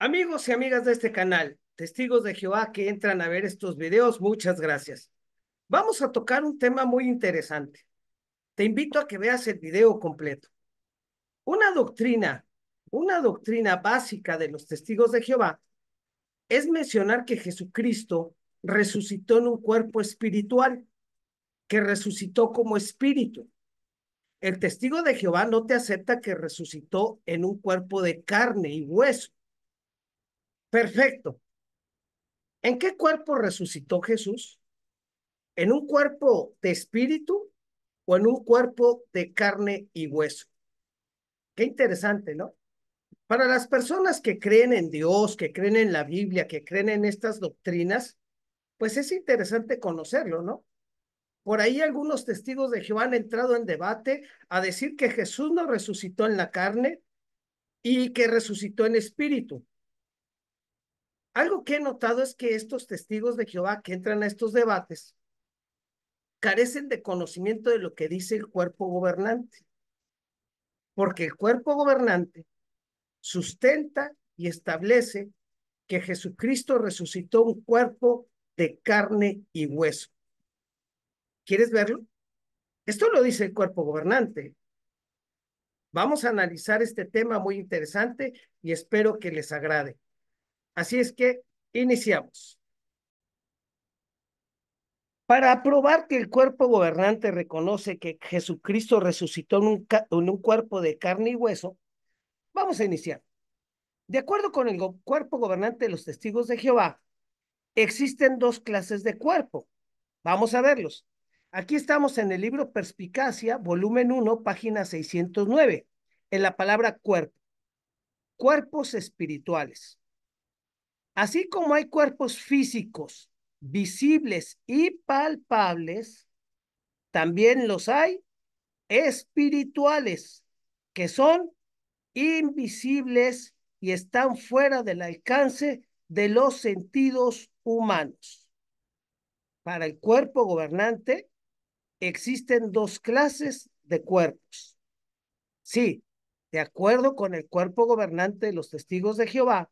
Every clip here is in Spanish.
Amigos y amigas de este canal, testigos de Jehová que entran a ver estos videos, muchas gracias. Vamos a tocar un tema muy interesante. Te invito a que veas el video completo. Una doctrina, una doctrina básica de los testigos de Jehová es mencionar que Jesucristo resucitó en un cuerpo espiritual, que resucitó como espíritu. El testigo de Jehová no te acepta que resucitó en un cuerpo de carne y hueso. Perfecto. ¿En qué cuerpo resucitó Jesús? ¿En un cuerpo de espíritu o en un cuerpo de carne y hueso? Qué interesante, ¿no? Para las personas que creen en Dios, que creen en la Biblia, que creen en estas doctrinas, pues es interesante conocerlo, ¿no? Por ahí algunos testigos de Jehová han entrado en debate a decir que Jesús no resucitó en la carne y que resucitó en espíritu. Algo que he notado es que estos testigos de Jehová que entran a estos debates carecen de conocimiento de lo que dice el cuerpo gobernante, porque el cuerpo gobernante sustenta y establece que Jesucristo resucitó un cuerpo de carne y hueso. ¿Quieres verlo? Esto lo dice el cuerpo gobernante. Vamos a analizar este tema muy interesante y espero que les agrade. Así es que iniciamos. Para probar que el cuerpo gobernante reconoce que Jesucristo resucitó en un, cuerpo de carne y hueso, vamos a iniciar. De acuerdo con el cuerpo gobernante de los testigos de Jehová, existen dos clases de cuerpo. Vamos a verlos. Aquí estamos en el libro Perspicacia, volumen 1, página 609, en la palabra cuerpo. Cuerpos espirituales. Así como hay cuerpos físicos visibles y palpables, también los hay espirituales, que son invisibles y están fuera del alcance de los sentidos humanos. Para el cuerpo gobernante existen dos clases de cuerpos. Sí, de acuerdo con el cuerpo gobernante de los testigos de Jehová,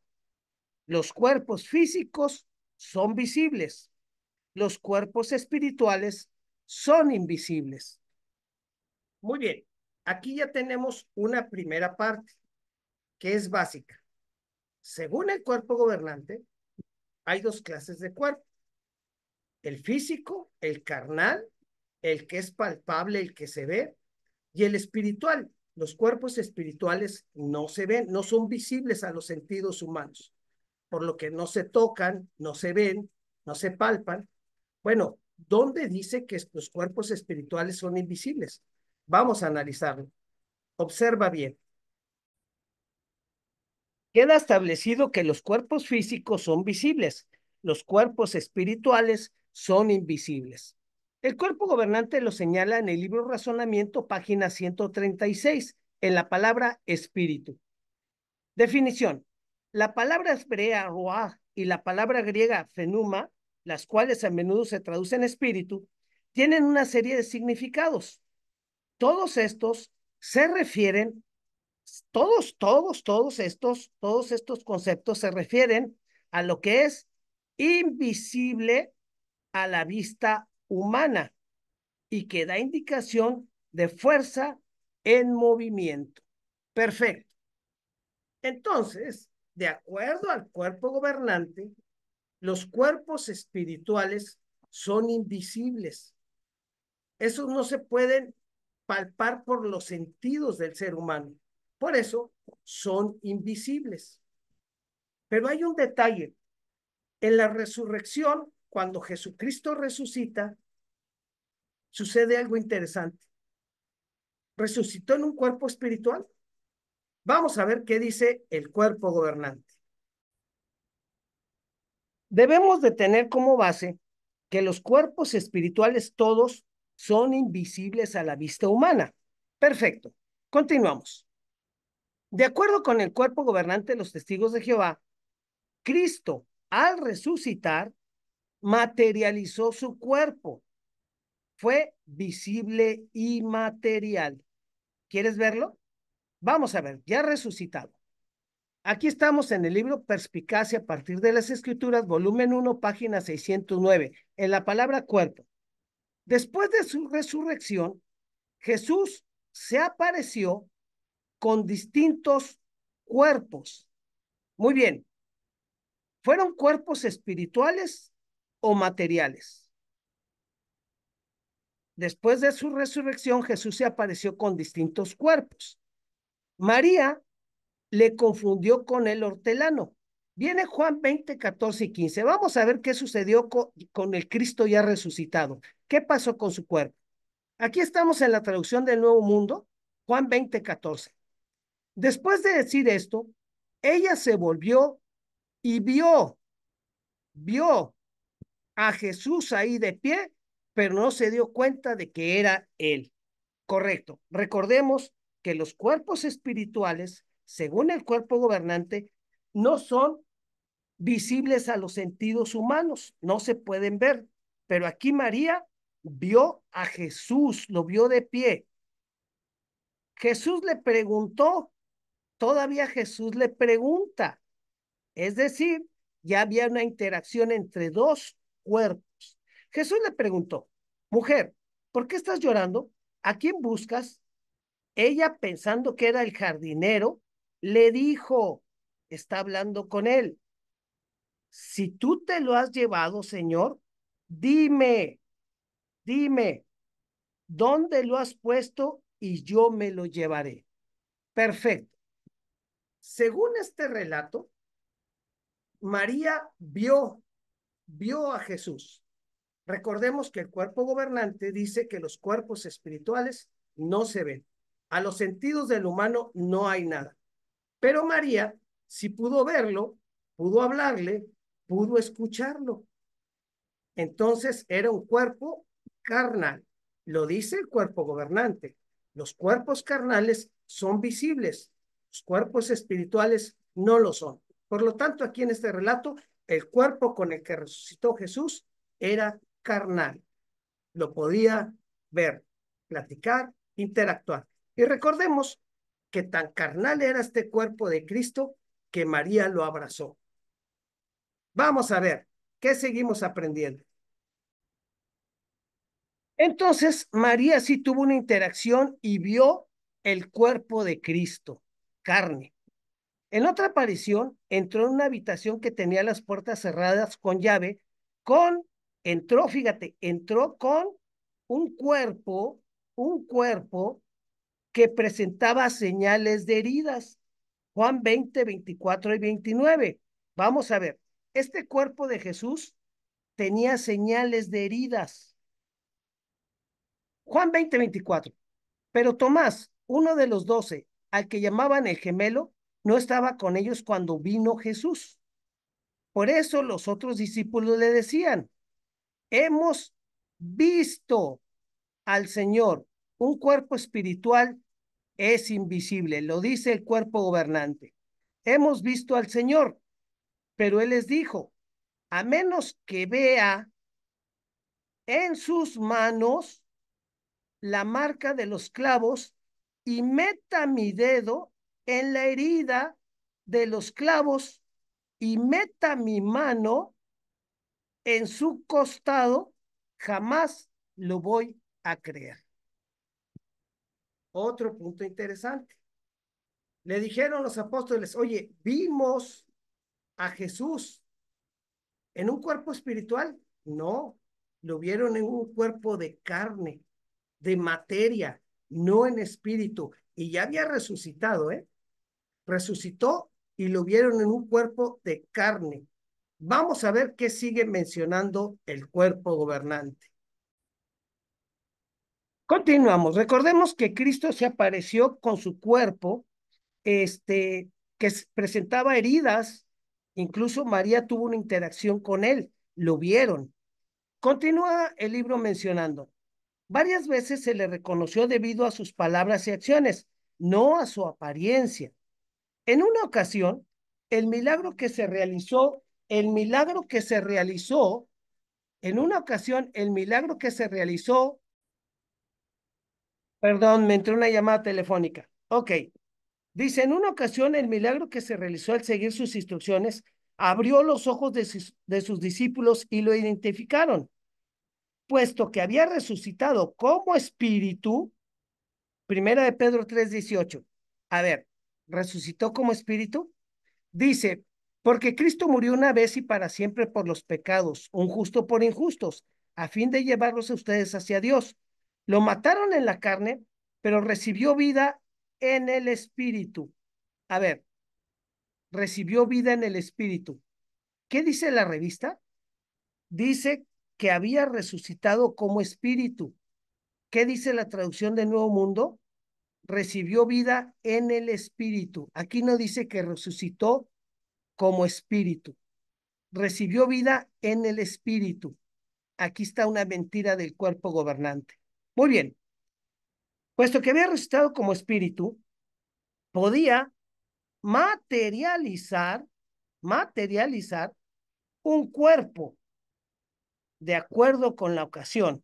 los cuerpos físicos son visibles. Los cuerpos espirituales son invisibles. Muy bien, aquí ya tenemos una primera parte que es básica. Según el cuerpo gobernante, hay dos clases de cuerpo. El físico, el carnal, el que es palpable, el que se ve, y el espiritual. Los cuerpos espirituales no se ven, no son visibles a los sentidos humanos por lo que no se tocan, no se ven, no se palpan. Bueno, ¿dónde dice que los cuerpos espirituales son invisibles? Vamos a analizarlo. Observa bien. Queda establecido que los cuerpos físicos son visibles, los cuerpos espirituales son invisibles. El cuerpo gobernante lo señala en el libro Razonamiento, página 136, en la palabra espíritu. Definición. La palabra hebrea roah y la palabra griega fenuma, las cuales a menudo se traducen espíritu, tienen una serie de significados. Todos estos se refieren, todos, todos, todos estos, todos estos conceptos se refieren a lo que es invisible a la vista humana y que da indicación de fuerza en movimiento. Perfecto. Entonces, de acuerdo al cuerpo gobernante, los cuerpos espirituales son invisibles. Esos no se pueden palpar por los sentidos del ser humano. Por eso son invisibles. Pero hay un detalle. En la resurrección, cuando Jesucristo resucita, sucede algo interesante. Resucitó en un cuerpo espiritual. Vamos a ver qué dice el cuerpo gobernante. Debemos de tener como base que los cuerpos espirituales todos son invisibles a la vista humana. Perfecto. Continuamos. De acuerdo con el cuerpo gobernante de los testigos de Jehová, Cristo al resucitar materializó su cuerpo. Fue visible y material. ¿Quieres verlo? Vamos a ver, ya resucitado. Aquí estamos en el libro Perspicacia a partir de las Escrituras, volumen 1, página 609, en la palabra cuerpo. Después de su resurrección, Jesús se apareció con distintos cuerpos. Muy bien. ¿Fueron cuerpos espirituales o materiales? Después de su resurrección, Jesús se apareció con distintos cuerpos. María le confundió con el hortelano. Viene Juan 20, 14 y 15. Vamos a ver qué sucedió con, el Cristo ya resucitado. ¿Qué pasó con su cuerpo? Aquí estamos en la traducción del Nuevo Mundo, Juan 20, 14. Después de decir esto, ella se volvió y vio, vio a Jesús ahí de pie, pero no se dio cuenta de que era él. Correcto. Recordemos los cuerpos espirituales, según el cuerpo gobernante, no son visibles a los sentidos humanos, no se pueden ver. Pero aquí María vio a Jesús, lo vio de pie. Jesús le preguntó, todavía Jesús le pregunta. Es decir, ya había una interacción entre dos cuerpos. Jesús le preguntó, mujer, ¿por qué estás llorando? ¿A quién buscas? Ella, pensando que era el jardinero, le dijo, está hablando con él, si tú te lo has llevado, Señor, dime, dime, ¿dónde lo has puesto y yo me lo llevaré? Perfecto. Según este relato, María vio, vio a Jesús. Recordemos que el cuerpo gobernante dice que los cuerpos espirituales no se ven. A los sentidos del humano no hay nada. Pero María si pudo verlo, pudo hablarle, pudo escucharlo. Entonces era un cuerpo carnal. Lo dice el cuerpo gobernante. Los cuerpos carnales son visibles. Los cuerpos espirituales no lo son. Por lo tanto, aquí en este relato, el cuerpo con el que resucitó Jesús era carnal. Lo podía ver, platicar, interactuar. Y recordemos que tan carnal era este cuerpo de Cristo que María lo abrazó. Vamos a ver, ¿qué seguimos aprendiendo? Entonces, María sí tuvo una interacción y vio el cuerpo de Cristo, carne. En otra aparición, entró en una habitación que tenía las puertas cerradas con llave, con, entró, fíjate, entró con un cuerpo, un cuerpo que presentaba señales de heridas. Juan 20, 24 y 29. Vamos a ver, este cuerpo de Jesús tenía señales de heridas. Juan 20, 24. Pero Tomás, uno de los doce, al que llamaban el gemelo, no estaba con ellos cuando vino Jesús. Por eso los otros discípulos le decían, hemos visto al Señor, un cuerpo espiritual es invisible, lo dice el cuerpo gobernante. Hemos visto al Señor, pero Él les dijo, a menos que vea en sus manos la marca de los clavos y meta mi dedo en la herida de los clavos y meta mi mano en su costado, jamás lo voy a creer. Otro punto interesante. Le dijeron los apóstoles, oye, vimos a Jesús en un cuerpo espiritual. No, lo vieron en un cuerpo de carne, de materia, no en espíritu. Y ya había resucitado, ¿eh? Resucitó y lo vieron en un cuerpo de carne. Vamos a ver qué sigue mencionando el cuerpo gobernante. Continuamos. Recordemos que Cristo se apareció con su cuerpo, este, que presentaba heridas. Incluso María tuvo una interacción con él. Lo vieron. Continúa el libro mencionando. Varias veces se le reconoció debido a sus palabras y acciones, no a su apariencia. En una ocasión, el milagro que se realizó, el milagro que se realizó, en una ocasión, el milagro que se realizó Perdón, me entró una llamada telefónica. Ok. Dice, en una ocasión el milagro que se realizó al seguir sus instrucciones abrió los ojos de sus, de sus discípulos y lo identificaron. Puesto que había resucitado como espíritu, primera de Pedro 3:18. A ver, ¿resucitó como espíritu? Dice, porque Cristo murió una vez y para siempre por los pecados, un justo por injustos, a fin de llevarlos a ustedes hacia Dios. Lo mataron en la carne, pero recibió vida en el espíritu. A ver, recibió vida en el espíritu. ¿Qué dice la revista? Dice que había resucitado como espíritu. ¿Qué dice la traducción de Nuevo Mundo? Recibió vida en el espíritu. Aquí no dice que resucitó como espíritu. Recibió vida en el espíritu. Aquí está una mentira del cuerpo gobernante. Muy bien. Puesto que había resucitado como espíritu, podía materializar, materializar un cuerpo de acuerdo con la ocasión,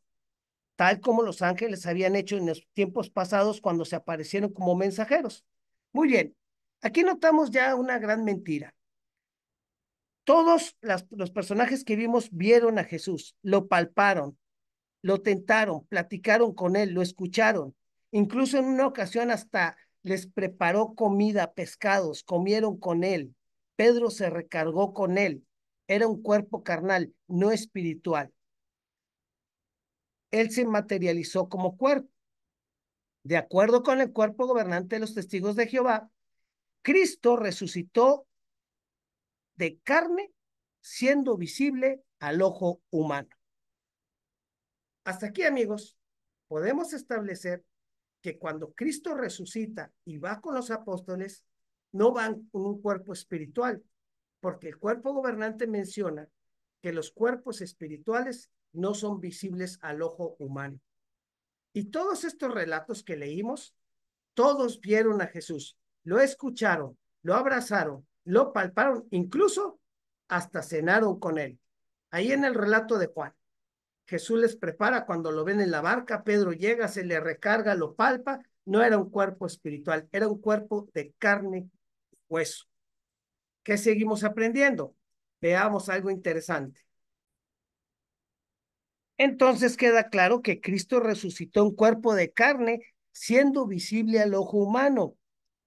tal como los ángeles habían hecho en los tiempos pasados cuando se aparecieron como mensajeros. Muy bien, aquí notamos ya una gran mentira. Todos los personajes que vimos vieron a Jesús, lo palparon, lo tentaron, platicaron con él, lo escucharon. Incluso en una ocasión hasta les preparó comida, pescados, comieron con él. Pedro se recargó con él. Era un cuerpo carnal, no espiritual. Él se materializó como cuerpo. De acuerdo con el cuerpo gobernante de los testigos de Jehová, Cristo resucitó de carne siendo visible al ojo humano. Hasta aquí, amigos, podemos establecer que cuando Cristo resucita y va con los apóstoles, no van con un cuerpo espiritual, porque el cuerpo gobernante menciona que los cuerpos espirituales no son visibles al ojo humano. Y todos estos relatos que leímos, todos vieron a Jesús, lo escucharon, lo abrazaron, lo palparon, incluso hasta cenaron con él. Ahí en el relato de Juan. Jesús les prepara cuando lo ven en la barca, Pedro llega, se le recarga, lo palpa, no era un cuerpo espiritual, era un cuerpo de carne y hueso. ¿Qué seguimos aprendiendo? Veamos algo interesante. Entonces queda claro que Cristo resucitó un cuerpo de carne siendo visible al ojo humano.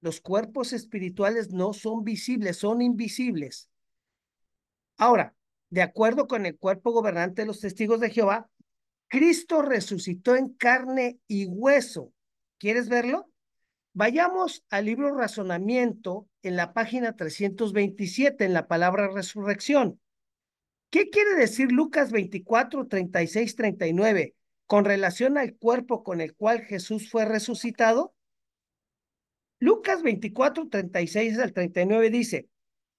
Los cuerpos espirituales no son visibles, son invisibles. Ahora, de acuerdo con el cuerpo gobernante de los testigos de Jehová, Cristo resucitó en carne y hueso. ¿Quieres verlo? Vayamos al libro Razonamiento en la página 327, en la palabra resurrección. ¿Qué quiere decir Lucas 24, 36, 39 con relación al cuerpo con el cual Jesús fue resucitado? Lucas 24, 36 al 39 dice,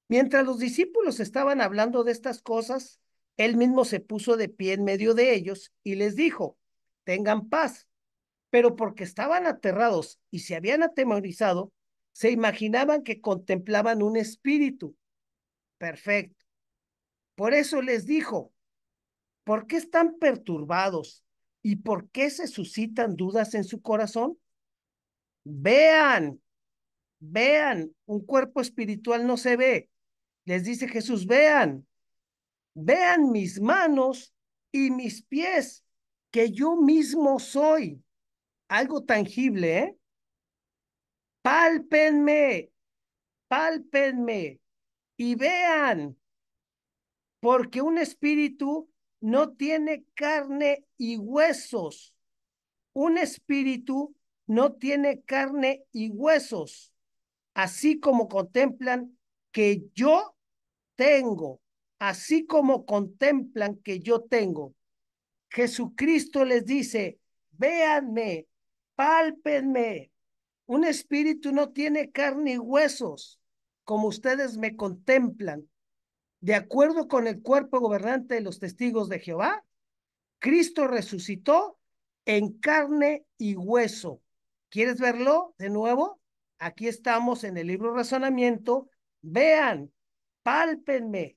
Mientras los discípulos estaban hablando de estas cosas, él mismo se puso de pie en medio de ellos y les dijo, tengan paz. Pero porque estaban aterrados y se habían atemorizado, se imaginaban que contemplaban un espíritu. Perfecto. Por eso les dijo, ¿por qué están perturbados y por qué se suscitan dudas en su corazón? Vean, vean, un cuerpo espiritual no se ve, les dice Jesús, vean, vean mis manos y mis pies, que yo mismo soy. Algo tangible, ¿eh? Pálpenme, y vean, porque un espíritu no tiene carne y huesos. Un espíritu no tiene carne y huesos, así como contemplan que yo tengo, así como contemplan que yo tengo. Jesucristo les dice, véanme, pálpenme. Un espíritu no tiene carne y huesos, como ustedes me contemplan. De acuerdo con el cuerpo gobernante de los testigos de Jehová, Cristo resucitó en carne y hueso. ¿Quieres verlo de nuevo? Aquí estamos en el libro Razonamiento. Vean, pálpenme,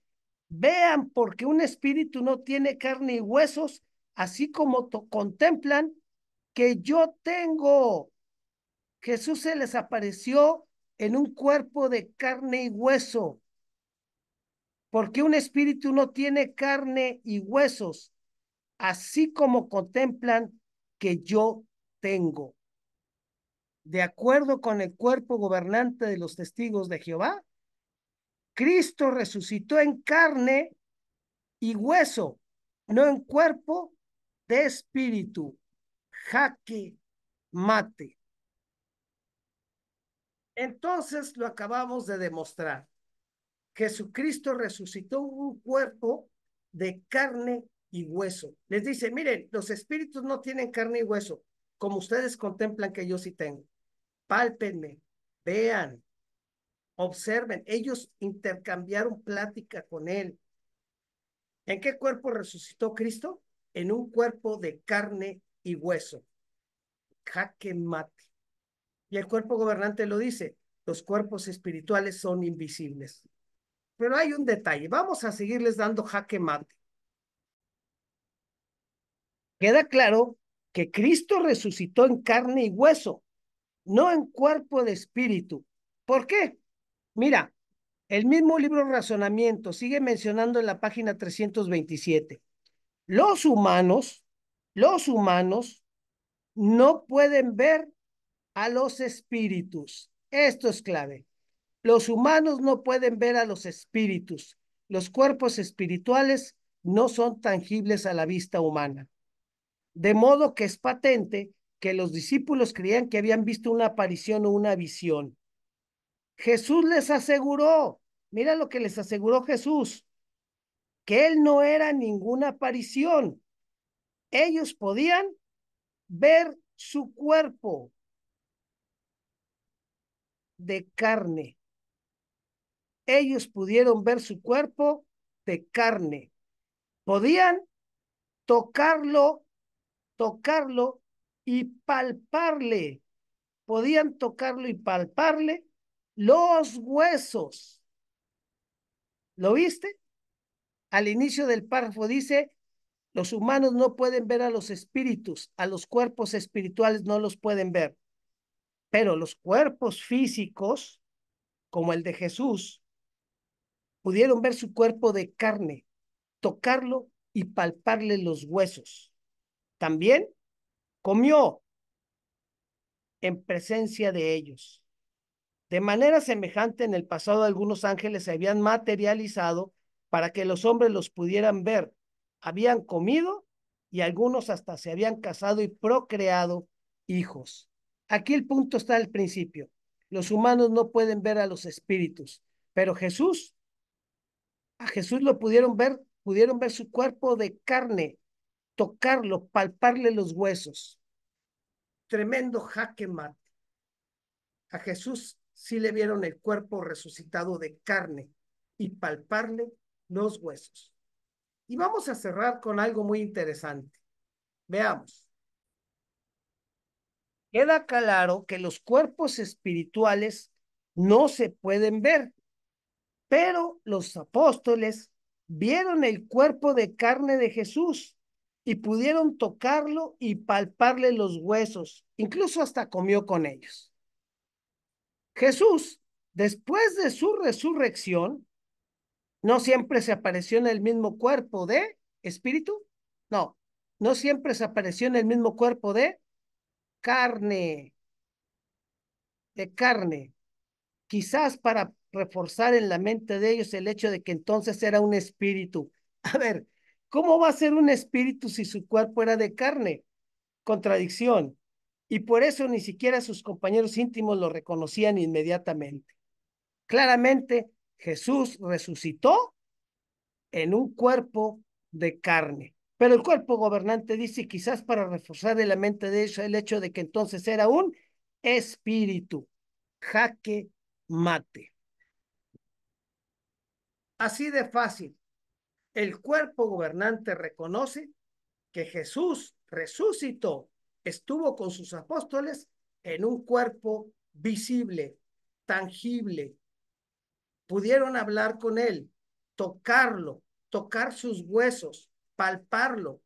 vean, porque un espíritu no tiene carne y huesos, así como contemplan que yo tengo. Jesús se les apareció en un cuerpo de carne y hueso, porque un espíritu no tiene carne y huesos, así como contemplan que yo tengo. De acuerdo con el cuerpo gobernante de los testigos de Jehová, Cristo resucitó en carne y hueso, no en cuerpo de espíritu. Jaque mate. Entonces lo acabamos de demostrar. Jesucristo resucitó un cuerpo de carne y hueso. Les dice, miren, los espíritus no tienen carne y hueso, como ustedes contemplan que yo sí tengo. Pálpenme, vean, Observen, ellos intercambiaron plática con él. ¿En qué cuerpo resucitó Cristo? En un cuerpo de carne y hueso. Jaque mate. Y el cuerpo gobernante lo dice, los cuerpos espirituales son invisibles. Pero hay un detalle, vamos a seguirles dando jaque mate. Queda claro que Cristo resucitó en carne y hueso, no en cuerpo de espíritu. ¿Por qué? Mira, el mismo libro Razonamiento sigue mencionando en la página 327. Los humanos, los humanos no pueden ver a los espíritus. Esto es clave. Los humanos no pueden ver a los espíritus. Los cuerpos espirituales no son tangibles a la vista humana. De modo que es patente que los discípulos creían que habían visto una aparición o una visión. Jesús les aseguró, mira lo que les aseguró Jesús, que él no era ninguna aparición. Ellos podían ver su cuerpo de carne. Ellos pudieron ver su cuerpo de carne. Podían tocarlo, tocarlo y palparle. Podían tocarlo y palparle los huesos. ¿Lo viste? Al inicio del párrafo dice, los humanos no pueden ver a los espíritus, a los cuerpos espirituales no los pueden ver, pero los cuerpos físicos, como el de Jesús, pudieron ver su cuerpo de carne, tocarlo y palparle los huesos. También comió en presencia de ellos. De manera semejante, en el pasado algunos ángeles se habían materializado para que los hombres los pudieran ver. Habían comido y algunos hasta se habían casado y procreado hijos. Aquí el punto está al principio. Los humanos no pueden ver a los espíritus, pero Jesús, a Jesús lo pudieron ver, pudieron ver su cuerpo de carne, tocarlo, palparle los huesos. Tremendo jaque mate. A Jesús sí le vieron el cuerpo resucitado de carne y palparle los huesos. Y vamos a cerrar con algo muy interesante. Veamos. Queda claro que los cuerpos espirituales no se pueden ver, pero los apóstoles vieron el cuerpo de carne de Jesús y pudieron tocarlo y palparle los huesos, incluso hasta comió con ellos. Jesús, después de su resurrección, no siempre se apareció en el mismo cuerpo de espíritu, no, no siempre se apareció en el mismo cuerpo de carne, de carne. Quizás para reforzar en la mente de ellos el hecho de que entonces era un espíritu. A ver, ¿cómo va a ser un espíritu si su cuerpo era de carne? Contradicción y por eso ni siquiera sus compañeros íntimos lo reconocían inmediatamente. Claramente, Jesús resucitó en un cuerpo de carne. Pero el cuerpo gobernante dice, quizás para reforzar en la mente de ellos el hecho de que entonces era un espíritu. Jaque mate. Así de fácil. El cuerpo gobernante reconoce que Jesús resucitó estuvo con sus apóstoles en un cuerpo visible, tangible. Pudieron hablar con él, tocarlo, tocar sus huesos, palparlo.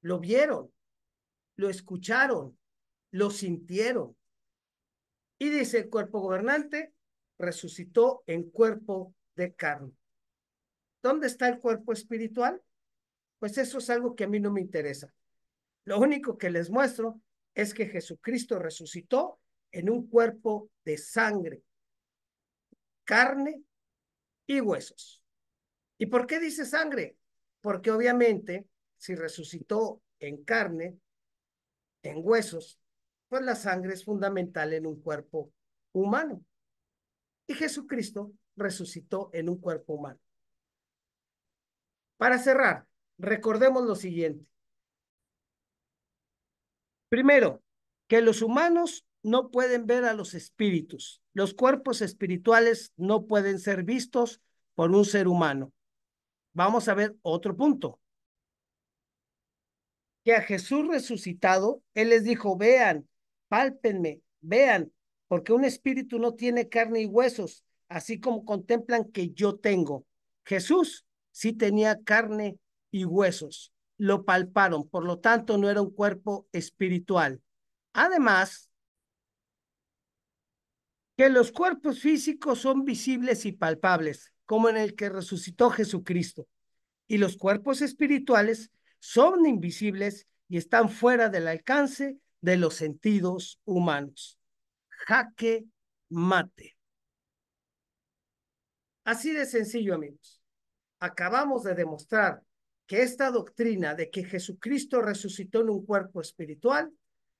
Lo vieron, lo escucharon, lo sintieron. Y dice el cuerpo gobernante, resucitó en cuerpo de carne. ¿Dónde está el cuerpo espiritual? Pues eso es algo que a mí no me interesa. Lo único que les muestro es que Jesucristo resucitó en un cuerpo de sangre, carne y huesos. ¿Y por qué dice sangre? Porque obviamente si resucitó en carne, en huesos, pues la sangre es fundamental en un cuerpo humano. Y Jesucristo resucitó en un cuerpo humano. Para cerrar, recordemos lo siguiente. Primero, que los humanos no pueden ver a los espíritus. Los cuerpos espirituales no pueden ser vistos por un ser humano. Vamos a ver otro punto. Que a Jesús resucitado, Él les dijo, vean, pálpenme, vean, porque un espíritu no tiene carne y huesos, así como contemplan que yo tengo. Jesús sí tenía carne y huesos lo palparon, por lo tanto no era un cuerpo espiritual. Además, que los cuerpos físicos son visibles y palpables, como en el que resucitó Jesucristo, y los cuerpos espirituales son invisibles y están fuera del alcance de los sentidos humanos. Jaque mate. Así de sencillo, amigos. Acabamos de demostrar que esta doctrina de que Jesucristo resucitó en un cuerpo espiritual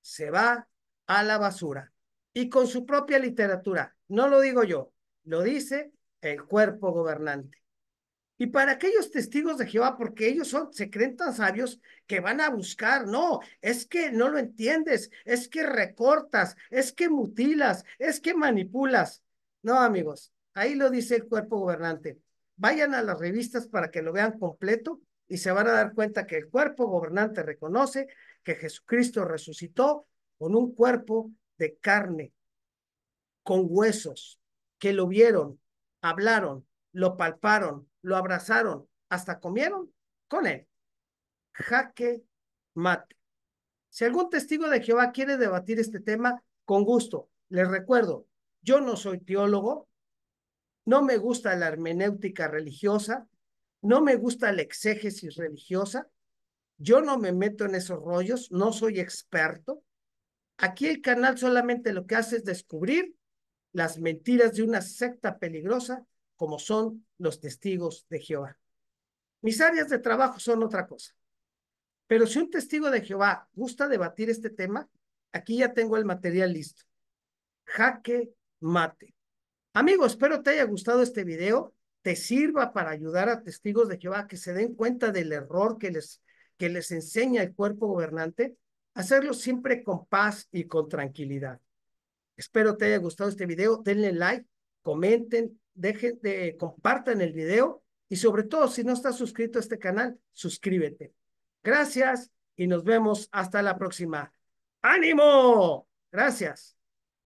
se va a la basura y con su propia literatura. No lo digo yo, lo dice el cuerpo gobernante. Y para aquellos testigos de Jehová, porque ellos son, se creen tan sabios que van a buscar, no, es que no lo entiendes, es que recortas, es que mutilas, es que manipulas. No, amigos, ahí lo dice el cuerpo gobernante. Vayan a las revistas para que lo vean completo y se van a dar cuenta que el cuerpo gobernante reconoce que Jesucristo resucitó con un cuerpo de carne, con huesos, que lo vieron, hablaron, lo palparon, lo abrazaron, hasta comieron con él. Jaque mate. Si algún testigo de Jehová quiere debatir este tema, con gusto. Les recuerdo, yo no soy teólogo, no me gusta la hermenéutica religiosa, no me gusta la exégesis religiosa, yo no me meto en esos rollos, no soy experto. Aquí el canal solamente lo que hace es descubrir las mentiras de una secta peligrosa como son los testigos de Jehová. Mis áreas de trabajo son otra cosa. Pero si un testigo de Jehová gusta debatir este tema, aquí ya tengo el material listo. Jaque mate. Amigo, espero te haya gustado este video te sirva para ayudar a testigos de Jehová que se den cuenta del error que les, que les enseña el cuerpo gobernante, hacerlo siempre con paz y con tranquilidad. Espero te haya gustado este video, denle like, comenten, dejen de, eh, compartan el video y sobre todo si no estás suscrito a este canal, suscríbete. Gracias y nos vemos hasta la próxima. ¡Ánimo! Gracias.